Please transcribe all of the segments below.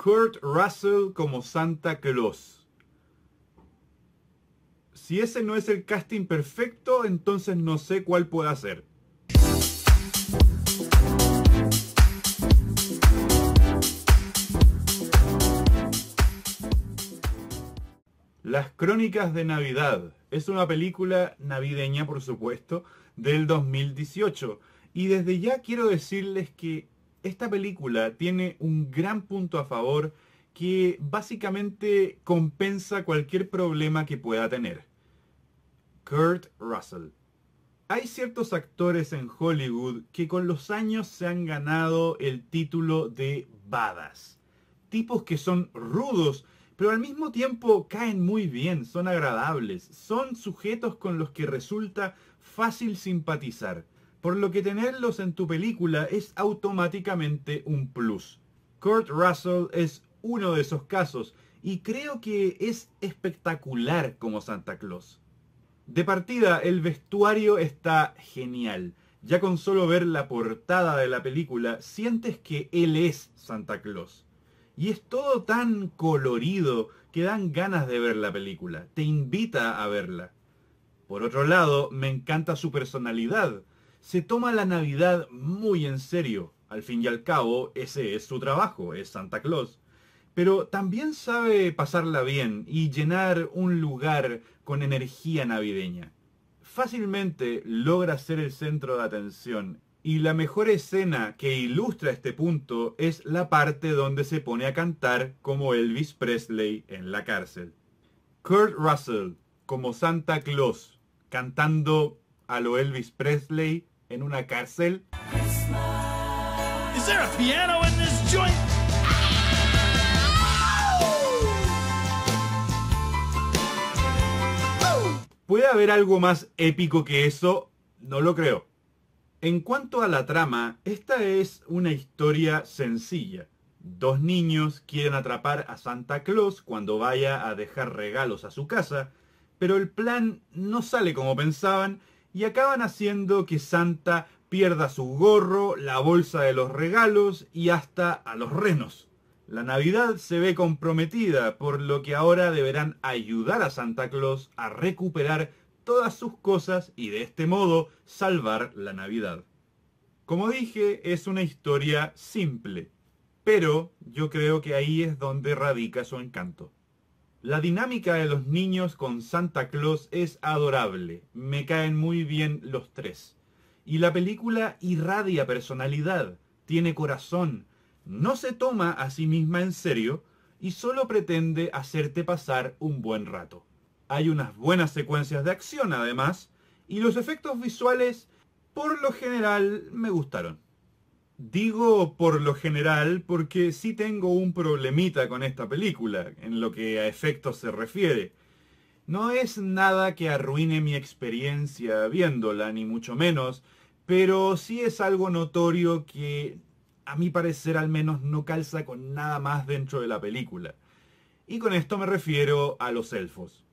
Kurt Russell como Santa Claus. Si ese no es el casting perfecto, entonces no sé cuál pueda ser. Las Crónicas de Navidad es una película navideña, por supuesto, del 2018. Y desde ya quiero decirles que esta película tiene un gran punto a favor que básicamente compensa cualquier problema que pueda tener. Kurt Russell. Hay ciertos actores en Hollywood que con los años se han ganado el título de badas. Tipos que son rudos, pero al mismo tiempo caen muy bien, son agradables, son sujetos con los que resulta fácil simpatizar por lo que tenerlos en tu película es automáticamente un plus. Kurt Russell es uno de esos casos y creo que es espectacular como Santa Claus. De partida, el vestuario está genial. Ya con solo ver la portada de la película, sientes que él es Santa Claus. Y es todo tan colorido que dan ganas de ver la película, te invita a verla. Por otro lado, me encanta su personalidad se toma la Navidad muy en serio. Al fin y al cabo, ese es su trabajo, es Santa Claus. Pero también sabe pasarla bien y llenar un lugar con energía navideña. Fácilmente logra ser el centro de atención y la mejor escena que ilustra este punto es la parte donde se pone a cantar como Elvis Presley en la cárcel. Kurt Russell como Santa Claus, cantando a lo Elvis Presley en una cárcel. ¿Puede haber algo más épico que eso? No lo creo. En cuanto a la trama, esta es una historia sencilla. Dos niños quieren atrapar a Santa Claus cuando vaya a dejar regalos a su casa, pero el plan no sale como pensaban y acaban haciendo que Santa pierda su gorro, la bolsa de los regalos y hasta a los renos. La Navidad se ve comprometida, por lo que ahora deberán ayudar a Santa Claus a recuperar todas sus cosas y de este modo salvar la Navidad. Como dije, es una historia simple, pero yo creo que ahí es donde radica su encanto. La dinámica de los niños con Santa Claus es adorable. Me caen muy bien los tres. Y la película irradia personalidad, tiene corazón, no se toma a sí misma en serio y solo pretende hacerte pasar un buen rato. Hay unas buenas secuencias de acción además, y los efectos visuales por lo general me gustaron. Digo por lo general porque sí tengo un problemita con esta película, en lo que a efectos se refiere. No es nada que arruine mi experiencia viéndola, ni mucho menos, pero sí es algo notorio que, a mi parecer al menos, no calza con nada más dentro de la película. Y con esto me refiero a los elfos.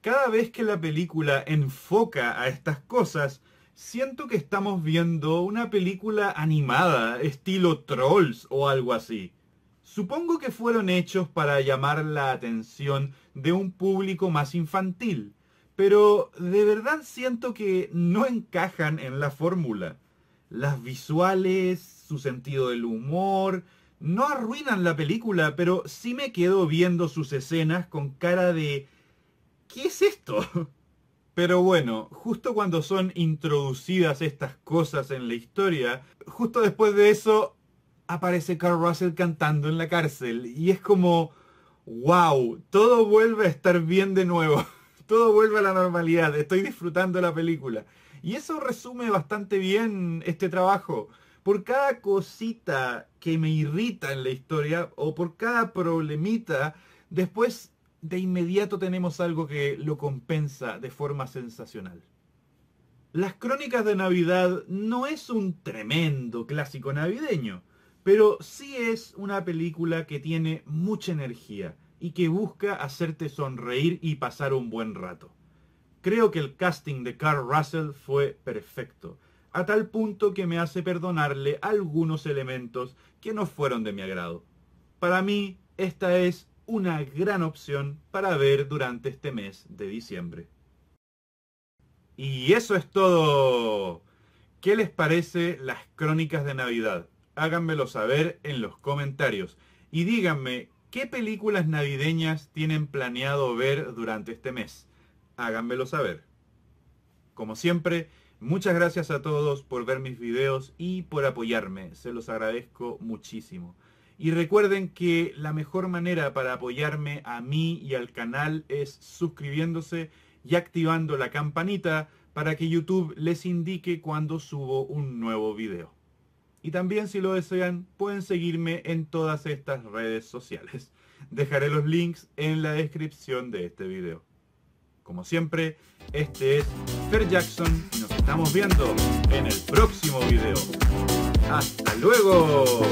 Cada vez que la película enfoca a estas cosas, siento que estamos viendo una película animada, estilo Trolls o algo así. Supongo que fueron hechos para llamar la atención de un público más infantil, pero de verdad siento que no encajan en la fórmula. Las visuales, su sentido del humor, no arruinan la película, pero sí me quedo viendo sus escenas con cara de... ¿Qué es esto? Pero bueno, justo cuando son introducidas estas cosas en la historia, justo después de eso aparece Carl Russell cantando en la cárcel. Y es como, wow, todo vuelve a estar bien de nuevo. Todo vuelve a la normalidad. Estoy disfrutando la película. Y eso resume bastante bien este trabajo. Por cada cosita que me irrita en la historia o por cada problemita, después de inmediato tenemos algo que lo compensa de forma sensacional. Las crónicas de Navidad no es un tremendo clásico navideño, pero sí es una película que tiene mucha energía y que busca hacerte sonreír y pasar un buen rato. Creo que el casting de Carl Russell fue perfecto, a tal punto que me hace perdonarle algunos elementos que no fueron de mi agrado. Para mí, esta es una gran opción para ver durante este mes de diciembre. Y eso es todo. ¿Qué les parece las crónicas de Navidad? Háganmelo saber en los comentarios. Y díganme, ¿qué películas navideñas tienen planeado ver durante este mes? Háganmelo saber. Como siempre, muchas gracias a todos por ver mis videos y por apoyarme. Se los agradezco muchísimo. Y recuerden que la mejor manera para apoyarme a mí y al canal es suscribiéndose y activando la campanita para que YouTube les indique cuando subo un nuevo video. Y también si lo desean pueden seguirme en todas estas redes sociales. Dejaré los links en la descripción de este video. Como siempre, este es Fer Jackson y nos estamos viendo en el próximo video. ¡Hasta luego!